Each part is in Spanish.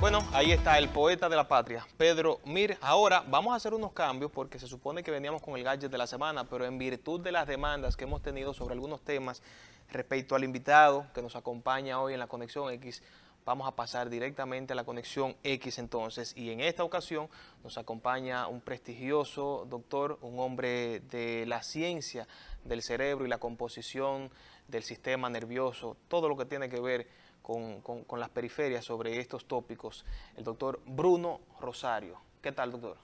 Bueno, ahí está el poeta de la patria, Pedro Mir. Ahora vamos a hacer unos cambios porque se supone que veníamos con el gadget de la semana, pero en virtud de las demandas que hemos tenido sobre algunos temas respecto al invitado que nos acompaña hoy en la Conexión X, vamos a pasar directamente a la Conexión X entonces. Y en esta ocasión nos acompaña un prestigioso doctor, un hombre de la ciencia del cerebro y la composición del sistema nervioso, todo lo que tiene que ver con, las periferias sobre estos tópicos, el doctor Bruno Rosario. ¿Qué tal, doctor?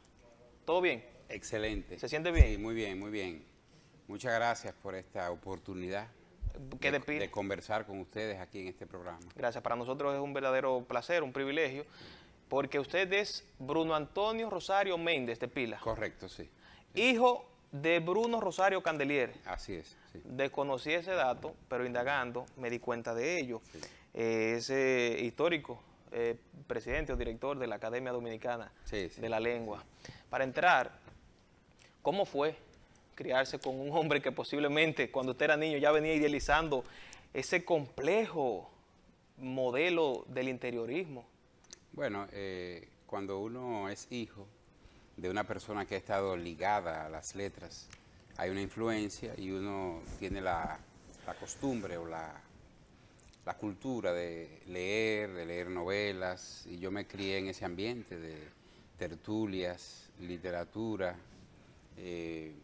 ¿Todo bien? Excelente. ¿Se siente bien? Sí, muy bien, muy bien. Muchas gracias por esta oportunidad de, de, conversar con ustedes aquí en este programa. Gracias. Para nosotros es un verdadero placer, un privilegio, porque usted es Bruno Antonio Rosario Méndez de Pila. Correcto, sí. Hijo de Bruno Rosario Candelier. Así es. Desconocí ese dato, pero indagando me di cuenta de ello. Eh, ese histórico eh, presidente o director de la Academia Dominicana de la Lengua. Para entrar, ¿cómo fue criarse con un hombre que posiblemente cuando usted era niño ya venía idealizando ese complejo modelo del interiorismo? Bueno, eh, cuando uno es hijo de una persona que ha estado ligada a las letras, hay una influencia y uno tiene la, la costumbre o la la cultura de leer, de leer novelas, y yo me crié en ese ambiente de tertulias, literatura, eh,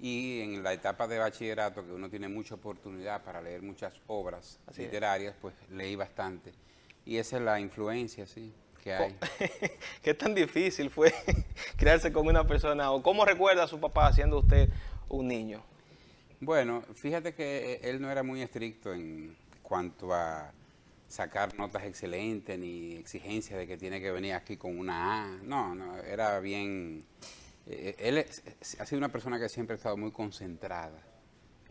y en la etapa de bachillerato, que uno tiene mucha oportunidad para leer muchas obras literarias, pues leí bastante. Y esa es la influencia, sí, que hay. ¿Qué tan difícil fue crearse con una persona? ¿O cómo recuerda a su papá siendo usted un niño? Bueno, fíjate que eh, él no era muy estricto en, cuanto a sacar notas excelentes ni exigencias de que tiene que venir aquí con una A. No, era bien... Eh, eh, él ha sido una persona que siempre ha estado muy concentrada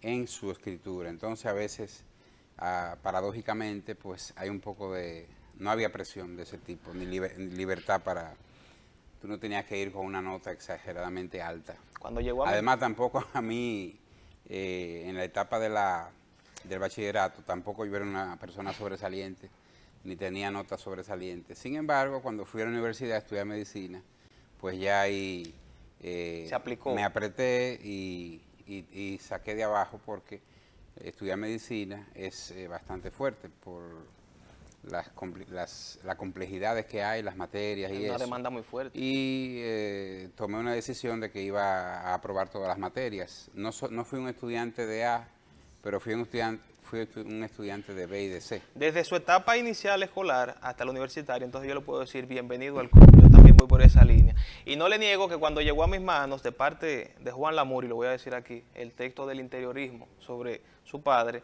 en su escritura. Entonces a veces, ah, paradójicamente, pues hay un poco de... No había presión de ese tipo, ni, libertad para... Tú no tenías que ir con una nota exageradamente alta. Cuando llegó Además, tampoco a mí, eh, en la etapa de la del bachillerato, tampoco yo era una persona sobresaliente, ni tenía notas sobresalientes. Sin embargo, cuando fui a la universidad a estudiar medicina, pues ya ahí eh, Se aplicó. me apreté y, saqué de abajo porque estudiar medicina es eh, bastante fuerte por las, las, complejidades que hay, las materias y una demanda muy fuerte. Y eh, tomé una decisión de que iba a aprobar todas las materias. No, no fui un estudiante de A, pero fui un estudiante, un estudiante de B y de C. Desde su etapa inicial escolar hasta la universitaria, entonces yo le puedo decir bienvenido al club, yo también voy por esa línea. Y no le niego que cuando llegó a mis manos de parte de Juan Lamour, y lo voy a decir aquí, el texto del interiorismo sobre su padre,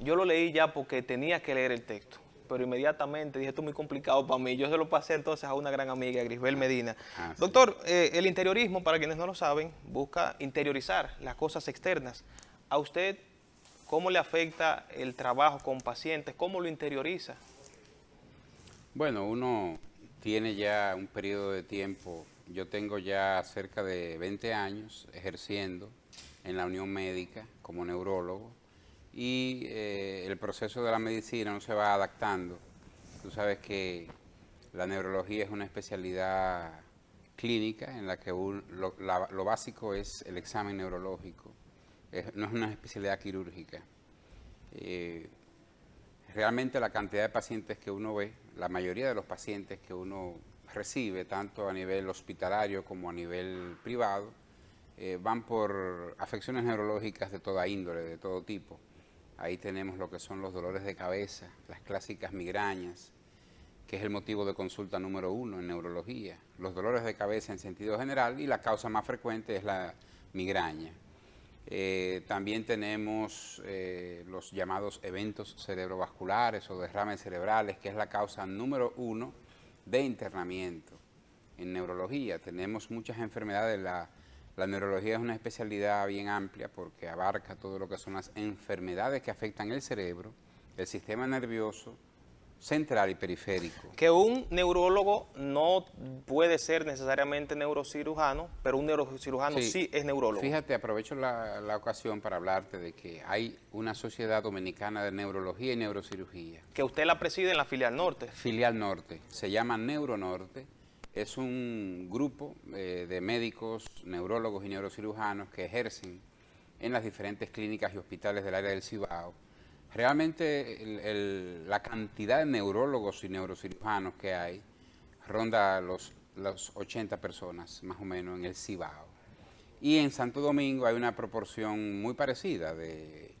yo lo leí ya porque tenía que leer el texto pero inmediatamente dije, esto es muy complicado para mí. Yo se lo pasé entonces a una gran amiga, Grisbel Medina. Ah, Doctor, eh, el interiorismo, para quienes no lo saben, busca interiorizar las cosas externas. ¿A usted ¿Cómo le afecta el trabajo con pacientes? ¿Cómo lo interioriza? Bueno, uno tiene ya un periodo de tiempo. Yo tengo ya cerca de 20 años ejerciendo en la Unión Médica como neurólogo y eh, el proceso de la medicina no se va adaptando. Tú sabes que la neurología es una especialidad clínica en la que lo, básico es el examen neurológico no es una especialidad quirúrgica. Eh, realmente la cantidad de pacientes que uno ve, la mayoría de los pacientes que uno recibe, tanto a nivel hospitalario como a nivel privado, eh, van por afecciones neurológicas de toda índole, de todo tipo. Ahí tenemos lo que son los dolores de cabeza, las clásicas migrañas, que es el motivo de consulta número uno en neurología. Los dolores de cabeza en sentido general y la causa más frecuente es la migraña. Eh, también tenemos eh, los llamados eventos cerebrovasculares o derrames cerebrales, que es la causa número uno de internamiento en neurología. Tenemos muchas enfermedades. La, la neurología es una especialidad bien amplia porque abarca todo lo que son las enfermedades que afectan el cerebro, el sistema nervioso, central y periférico. Que un neurólogo no puede ser necesariamente neurocirujano, pero un neurocirujano sí, es neurólogo. Fíjate, aprovecho la, ocasión para hablarte de que hay una sociedad dominicana de neurología y neurocirugía. Que usted la preside en la filial norte. Filial norte, se llama Neuronorte. Es un grupo eh, de médicos, neurólogos y neurocirujanos que ejercen en las diferentes clínicas y hospitales del área del Cibao Realmente la cantidad de neurólogos y neurocirujanos que hay ronda los, los 80 personas más o menos en el Cibao. Y en Santo Domingo hay una proporción muy parecida de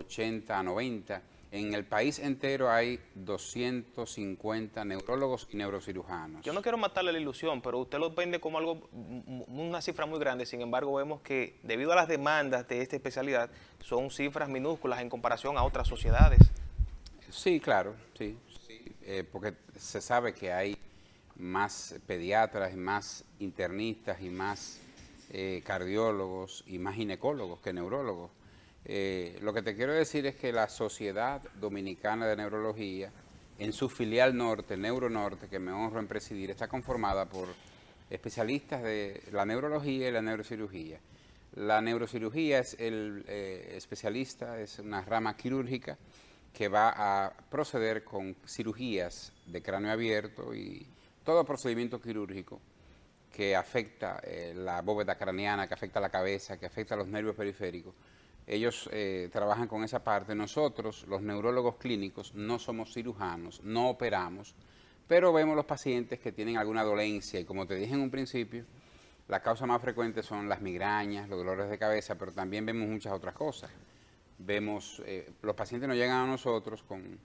80 a 90 en el país entero hay 250 neurólogos y neurocirujanos. Yo no quiero matarle la ilusión, pero usted lo vende como algo, mm, mm, una cifra muy grande. Sin embargo, vemos que debido a las demandas de esta especialidad, son cifras minúsculas en comparación a otras sociedades. Sí, claro, sí. Eh, porque se sabe que hay más pediatras más internistas y más eh, cardiólogos y más ginecólogos que neurólogos. Eh, lo que te quiero decir es que la Sociedad Dominicana de Neurología, en su filial norte, Neuronorte, que me honro en presidir, está conformada por especialistas de la neurología y la neurocirugía. La neurocirugía es el eh, especialista, es una rama quirúrgica que va a proceder con cirugías de cráneo abierto y todo procedimiento quirúrgico que afecta eh, la bóveda craneana, que afecta la cabeza, que afecta los nervios periféricos ellos eh, trabajan con esa parte. Nosotros, los neurólogos clínicos, no somos cirujanos, no operamos, pero vemos los pacientes que tienen alguna dolencia y como te dije en un principio, la causa más frecuente son las migrañas, los dolores de cabeza, pero también vemos muchas otras cosas. Vemos, eh, los pacientes nos llegan a nosotros con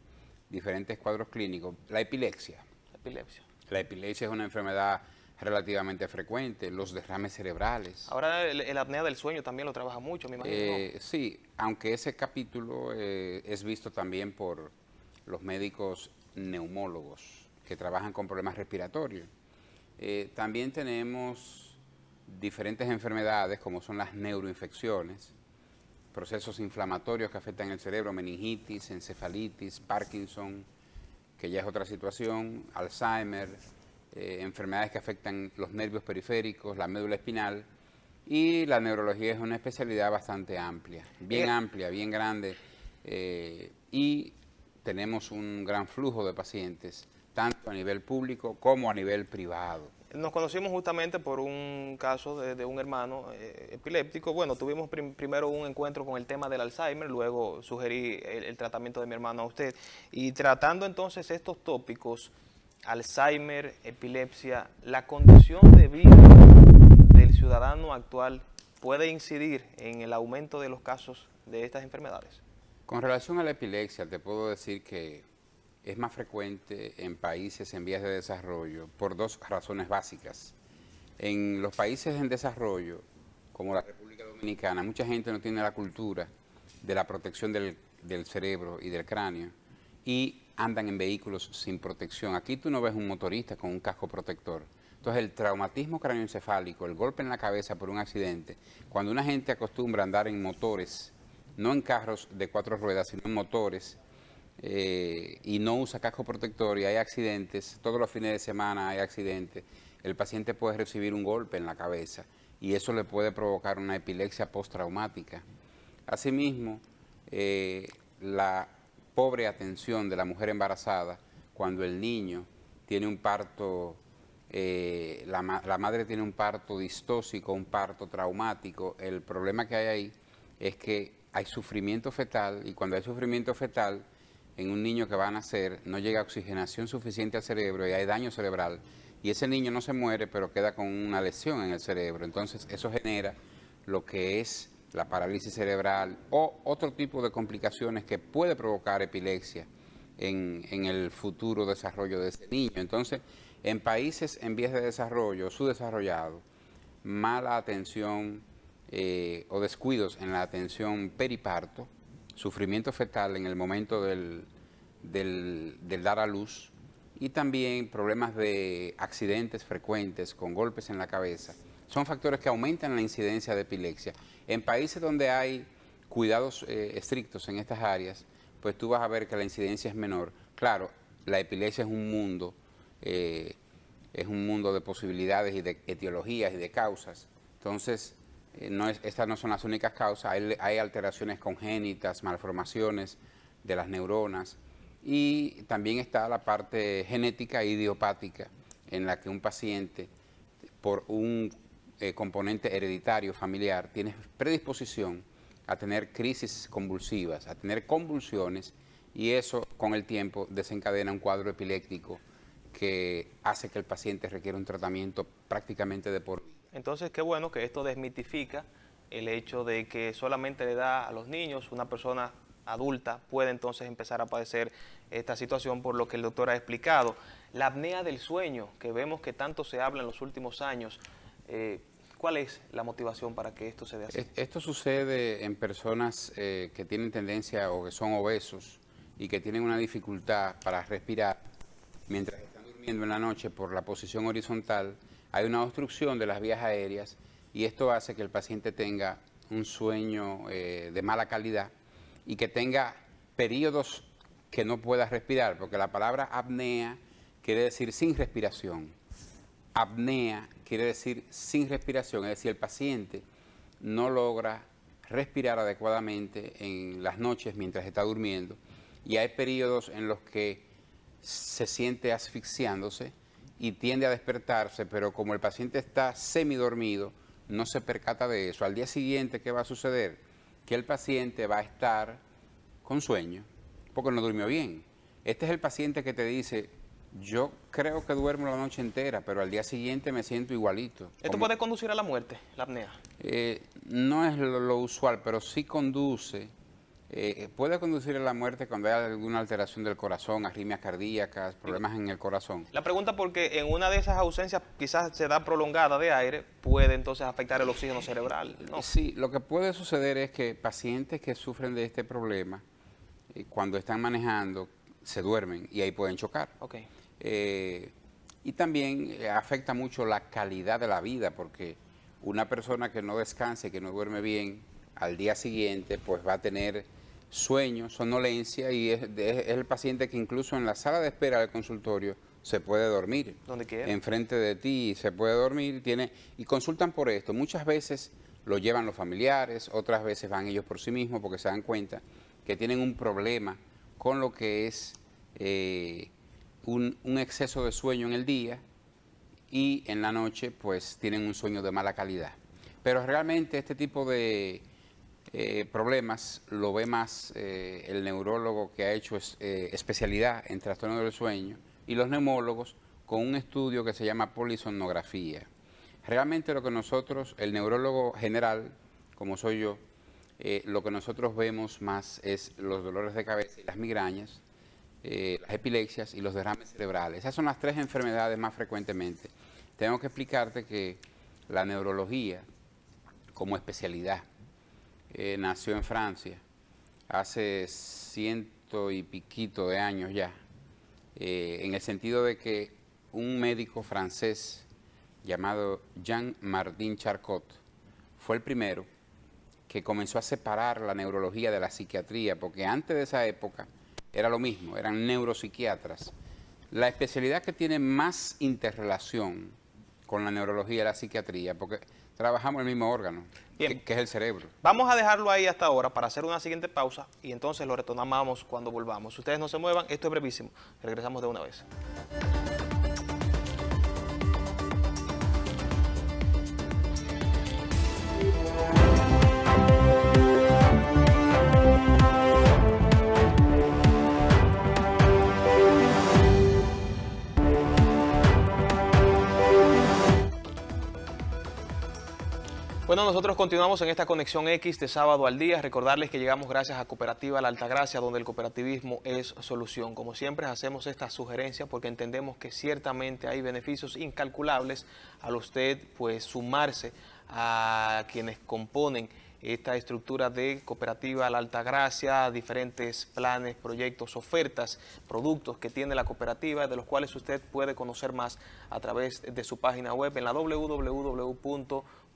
diferentes cuadros clínicos. La epilepsia. La epilepsia. La epilepsia es una enfermedad relativamente frecuente, los derrames cerebrales. Ahora el, apnea del sueño también lo trabaja mucho, me imagino. Eh, sí, aunque ese capítulo eh, es visto también por los médicos neumólogos que trabajan con problemas respiratorios. Eh, también tenemos diferentes enfermedades como son las neuroinfecciones, procesos inflamatorios que afectan el cerebro, meningitis, encefalitis, Parkinson, que ya es otra situación, Alzheimer, eh, enfermedades que afectan los nervios periféricos, la médula espinal, y la neurología es una especialidad bastante amplia, bien eh. amplia, bien grande, eh, y tenemos un gran flujo de pacientes, tanto a nivel público como a nivel privado. Nos conocimos justamente por un caso de, un hermano epiléptico. Bueno, tuvimos primero un encuentro con el tema del Alzheimer, luego sugerí el tratamiento de mi hermano a usted. Y tratando entonces estos tópicos, Alzheimer, epilepsia, la condición de vida del ciudadano actual puede incidir en el aumento de los casos de estas enfermedades? Con relación a la epilepsia, te puedo decir que es más frecuente en países en vías de desarrollo por dos razones básicas. En los países en desarrollo, como la República Dominicana, mucha gente no tiene la cultura de la protección del, cerebro y del cráneo y andan en vehículos sin protección. Aquí tú no ves un motorista con un casco protector. Entonces el traumatismo cráneoencefálico, el golpe en la cabeza por un accidente, cuando una gente acostumbra a andar en motores, no en carros de cuatro ruedas, sino en motores, eh, y no usa casco protector y hay accidentes, todos los fines de semana hay accidentes, el paciente puede recibir un golpe en la cabeza y eso le puede provocar una epilepsia postraumática. Asimismo, eh, la pobre atención de la mujer embarazada cuando el niño tiene un parto, eh, la, la, madre tiene un parto distósico, un parto traumático. El problema que hay ahí es que hay sufrimiento fetal y cuando hay sufrimiento fetal en un niño que va a nacer no llega oxigenación suficiente al cerebro y hay daño cerebral y ese niño no se muere pero queda con una lesión en el cerebro. Entonces eso genera lo que es la parálisis cerebral o otro tipo de complicaciones que puede provocar epilepsia en, el futuro desarrollo de ese niño. Entonces, en países en vías de desarrollo, subdesarrollados, mala atención eh, o descuidos en la atención periparto, sufrimiento fetal en el momento del, del dar a luz y también problemas de accidentes frecuentes con golpes en la cabeza son factores que aumentan la incidencia de epilepsia. En países donde hay cuidados eh, estrictos en estas áreas, pues tú vas a ver que la incidencia es menor. Claro, la epilepsia es un mundo, eh, es un mundo de posibilidades y de etiologías y de causas. Entonces, eh, estas no son las únicas causas, hay, hay alteraciones congénitas, malformaciones de las neuronas y también está la parte genética e idiopática en la que un paciente por un eh, componente hereditario, familiar, tienes predisposición a tener crisis convulsivas, a tener convulsiones y eso con el tiempo desencadena un cuadro epiléptico que hace que el paciente requiera un tratamiento prácticamente de por Entonces, qué bueno que esto desmitifica el hecho de que solamente le da a los niños una persona adulta puede entonces empezar a padecer esta situación por lo que el doctor ha explicado. La apnea del sueño, que vemos que tanto se habla en los últimos años, eh, ¿Cuál es la motivación para que esto se dé así? E-, esto sucede en personas eh, que tienen tendencia o que son obesos y que tienen una dificultad para respirar mientras están durmiendo en la noche por la posición horizontal. Hay una obstrucción de las vías aéreas y esto hace que el paciente tenga un sueño eh, de mala calidad y que tenga periodos que no pueda respirar, porque la palabra apnea quiere decir sin respiración apnea quiere decir sin respiración, es decir, el paciente no logra respirar adecuadamente en las noches mientras está durmiendo y hay periodos en los que se siente asfixiándose y tiende a despertarse, pero como el paciente está semidormido, no se percata de eso. Al día siguiente, ¿qué va a suceder? Que el paciente va a estar con sueño, porque no durmió bien. Este es el paciente que te dice, yo creo que duermo la noche entera, pero al día siguiente me siento igualito. ¿Esto puede conducir a la muerte, la apnea? Eh, no es lo, usual, pero sí conduce. Eh, puede conducir a la muerte cuando hay alguna alteración del corazón, arritmias cardíacas, problemas en el corazón. La pregunta porque en una de esas ausencias quizás se da prolongada de aire, puede entonces afectar el oxígeno cerebral. Sí, lo que puede suceder es que pacientes que sufren de este problema, eh, cuando están manejando, se duermen y ahí pueden chocar. Eh, y también eh, afecta mucho la calidad de la vida, porque una persona que no descanse, que no duerme bien, al día siguiente, pues va a tener sueño, sonolencia, y es, el paciente que incluso en la sala de espera del consultorio se puede dormir. ¿Dónde queda? Enfrente de ti se puede dormir, tiene, y consultan por esto. Muchas veces lo llevan los familiares, otras veces van ellos por sí mismos porque se dan cuenta que tienen un problema con lo que es eh, un, exceso de sueño en el día y en la noche pues tienen un sueño de mala calidad. Pero realmente este tipo de eh, problemas lo ve más eh, el neurólogo que ha hecho especialidad en trastorno del sueño y los neumólogos con un estudio que se llama polisonografía. Realmente lo que nosotros, el neurólogo general, como soy yo, eh, lo que nosotros vemos más es los dolores de cabeza y las migrañas, eh, las epilepsias y los derrames cerebrales. Esas son las tres enfermedades más frecuentemente. Tengo que explicarte que la neurología como especialidad eh, nació en Francia hace ciento y piquito de años ya, en el sentido de que un médico francés llamado Jean-Martin Charcot fue el primero que comenzó a separar la neurología de la psiquiatría, porque antes de esa época era lo mismo, eran neuropsiquiatras. La especialidad que tiene más interrelación con la neurología y la psiquiatría, porque trabajamos el mismo órgano, Que, es el cerebro. Vamos a dejarlo ahí hasta ahora para hacer una siguiente pausa y entonces lo retomamos cuando volvamos. Ustedes no se muevan, esto es brevísimo. Regresamos de una vez. Bueno, nosotros continuamos en esta conexión X de sábado al día. Recordarles que llegamos gracias a Cooperativa La Altagracia, donde el cooperativismo es solución. Como siempre, hacemos esta sugerencia porque entendemos que ciertamente hay beneficios incalculables al usted pues sumarse a quienes componen esta estructura de cooperativa La Altagracia, diferentes planes, proyectos, ofertas, productos que tiene la cooperativa, de los cuales usted puede conocer más a través de su página web en la www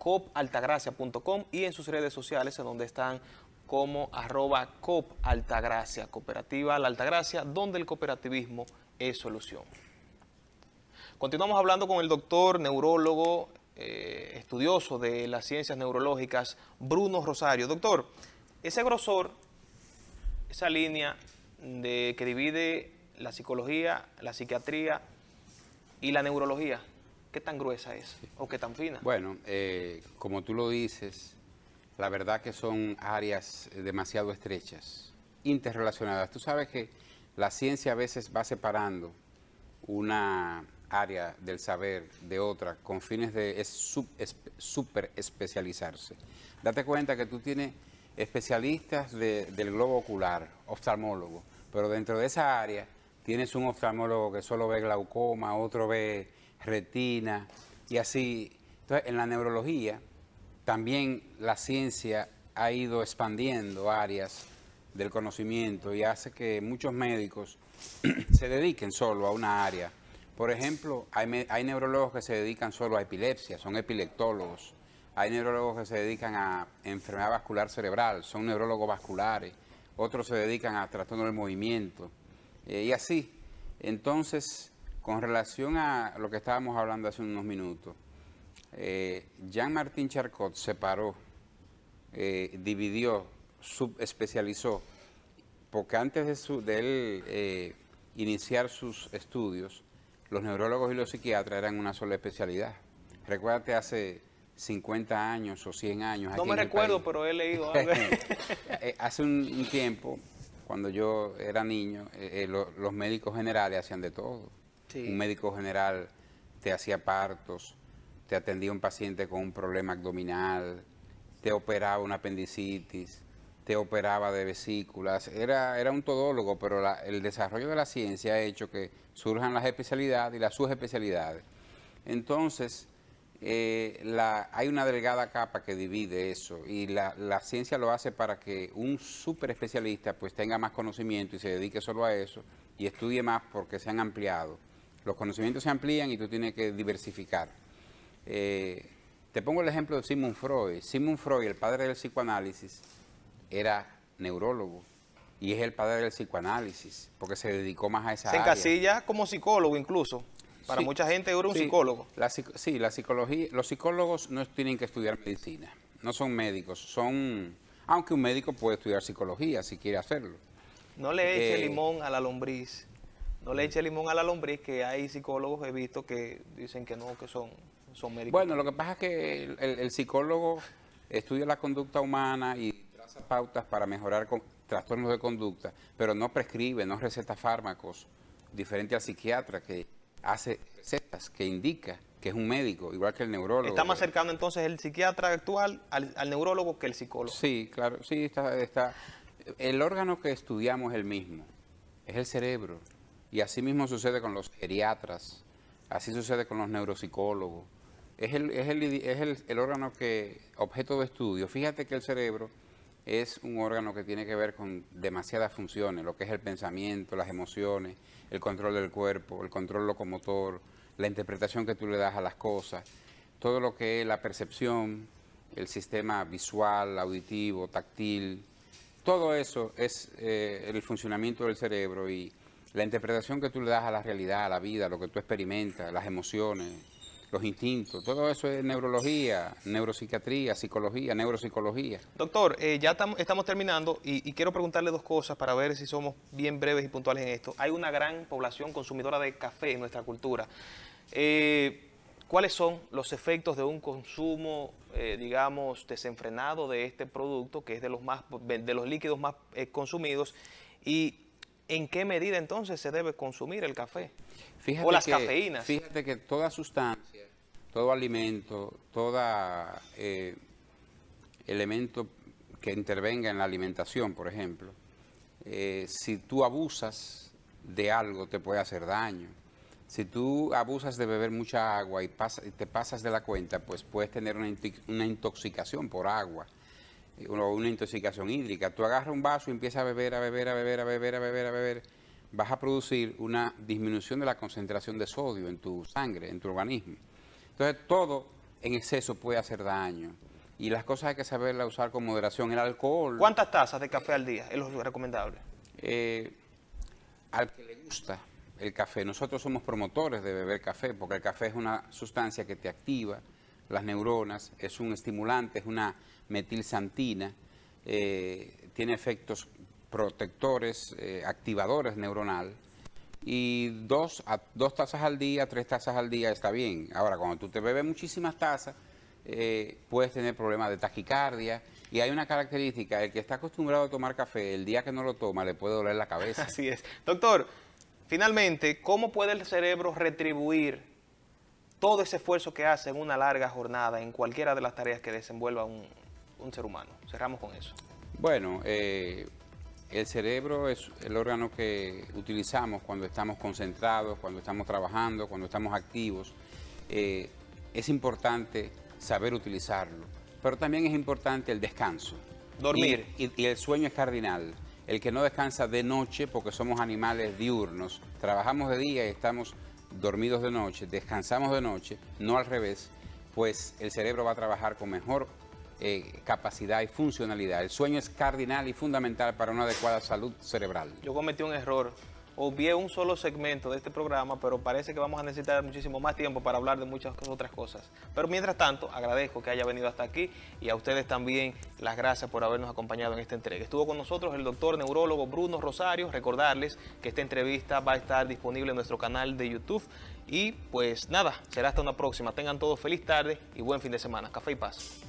copaltagracia.com y en sus redes sociales en donde están como arroba copaltagracia, cooperativa La Altagracia, donde el cooperativismo es solución. Continuamos hablando con el doctor, neurólogo, eh, estudioso de las ciencias neurológicas, Bruno Rosario. Doctor, ese grosor, esa línea de, que divide la psicología, la psiquiatría y la neurología, ¿Qué tan gruesa es o qué tan fina? Bueno, eh, como tú lo dices, la verdad que son áreas demasiado estrechas, interrelacionadas. Tú sabes que la ciencia a veces va separando una área del saber de otra con fines de es super especializarse. Date cuenta que tú tienes especialistas del globo ocular, oftalmólogo, pero dentro de esa área tienes un oftalmólogo que solo ve glaucoma, otro ve retina y así. Entonces, en la neurología también la ciencia ha ido expandiendo áreas del conocimiento y hace que muchos médicos se dediquen solo a una área. Por ejemplo, hay, neurólogos que se dedican solo a epilepsia, son epileptólogos. Hay neurólogos que se dedican a enfermedad vascular cerebral, son neurólogos vasculares. Otros se dedican a trastorno del movimiento eh, y así. Entonces, con relación a lo que estábamos hablando hace unos minutos, eh, Jean-Martin Charcot separó, eh, dividió, subespecializó, porque antes de, su, de él eh, iniciar sus estudios, los neurólogos y los psiquiatras eran una sola especialidad. Recuérdate hace 50 años o 100 años. No me recuerdo, pero he leído eh, hace un, tiempo, cuando yo era niño, los médicos generales hacían de todo un médico general te hacía partos, te atendía un paciente con un problema abdominal, te operaba una apendicitis, te operaba de vesículas. Era, era un todólogo, pero el desarrollo de la ciencia ha hecho que surjan las especialidades y las subespecialidades. Entonces, eh, hay una delgada capa que divide eso y la, ciencia lo hace para que un super especialista pues tenga más conocimiento y se dedique solo a eso y estudie más porque se han ampliado los conocimientos se amplían y tú tienes que diversificar. Eh, te pongo el ejemplo de Sigmund Freud. Sigmund Freud, el padre del psicoanálisis, era neurólogo y es el padre del psicoanálisis porque se dedicó más a esa área. Se encasilla como psicólogo incluso. Para mucha gente era un psicólogo. sí, la psicología, los psicólogos no tienen que estudiar medicina, no son médicos, son, aunque un médico puede estudiar psicología si quiere hacerlo. No le eche eh, limón a la lombriz. No le eche limón a la lombriz, que hay psicólogos, he visto, que dicen que no, que son, son médicos. Bueno, lo que pasa es que el, psicólogo estudia la conducta humana y traza pautas para mejorar con trastornos de conducta, pero no prescribe, no receta fármacos, diferente al psiquiatra que hace recetas, que indica que es un médico, igual que el neurólogo. Está más cercano entonces el psiquiatra actual al, al neurólogo que el psicólogo. Sí, claro, sí, está, está. El órgano que estudiamos es el mismo, es el cerebro. Y así mismo sucede con los geriatras, así sucede con los neuropsicólogos. Es el, órgano que, objeto de estudio. Fíjate que el cerebro es un órgano que tiene que ver con demasiadas funciones, lo que es el pensamiento, las emociones, el control del cuerpo, el control locomotor, la interpretación que tú le das a las cosas, todo lo que es la percepción, el sistema visual, auditivo, táctil, todo eso es eh, el funcionamiento del cerebro y la interpretación que tú le das a la realidad, a la vida, lo que tú experimentas, las emociones, los instintos, todo eso es neurología, neuropsiquiatría, psicología, neuropsicología. Doctor, eh, ya estamos terminando y, quiero preguntarle dos cosas para ver si somos bien breves y puntuales en esto. Hay una gran población consumidora de café en nuestra cultura. Eh, ¿Cuáles son los efectos de un consumo, eh, digamos, desenfrenado de este producto, que es de los, más, de los líquidos más consumidos? ¿Y ¿en qué medida entonces se debe consumir el café? o las que, cafeínas. Fíjate que toda sustancia, todo alimento, todo eh, elemento que intervenga en la alimentación, por ejemplo, eh, si tú abusas de algo te puede hacer daño. Si tú abusas de beber mucha agua y, te pasas de la cuenta, pues puedes tener una intoxicación por agua o una intoxicación hídrica. Tú agarras un vaso y empiezas a beber, a beber, a beber, a beber, a beber, a beber. Vas a producir una disminución de la concentración de sodio en tu sangre, en tu organismo. Entonces, todo en exceso puede hacer daño. Y las cosas hay que saberlas usar con moderación. El alcohol. ¿Cuántas tazas de café al día es lo recomendable? Eh, al que le gusta el café. Nosotros somos promotores de beber café porque el café es una sustancia que te activa, las neuronas, es un estimulante, es una metilsantina, eh, tiene efectos protectores, eh, activadores neuronal. Y dos, dos tazas al día, tres tazas al día está bien. Ahora, cuando tú te bebes muchísimas tazas, eh, puedes tener problemas de taquicardia. Y hay una característica, el que está acostumbrado a tomar café, el día que no lo toma le puede doler la cabeza. Así es. Doctor, finalmente, ¿cómo puede el cerebro retribuir todo ese esfuerzo que hace en una larga jornada, en cualquiera de las tareas que desenvuelva un, ser humano. Cerramos con eso. Bueno, eh, el cerebro es el órgano que utilizamos cuando estamos concentrados, cuando estamos trabajando, cuando estamos activos. Eh, es importante saber utilizarlo, pero también es importante el descanso. Dormir. Y, y el sueño es cardinal. El que no descansa de noche, porque somos animales diurnos, trabajamos de día y estamos dormidos de noche, descansamos de noche, no al revés, pues el cerebro va a trabajar con mejor eh, capacidad y funcionalidad. El sueño es cardinal y fundamental para una adecuada salud cerebral. Yo cometí un error obvié un solo segmento de este programa, pero parece que vamos a necesitar muchísimo más tiempo para hablar de muchas otras cosas. Pero mientras tanto, agradezco que haya venido hasta aquí y a ustedes también las gracias por habernos acompañado en esta entrega. Estuvo con nosotros el doctor neurólogo Bruno Rosario. Recordarles que esta entrevista va a estar disponible en nuestro canal de YouTube. Y pues nada, será hasta una próxima. Tengan todos feliz tarde y buen fin de semana. Café y paz.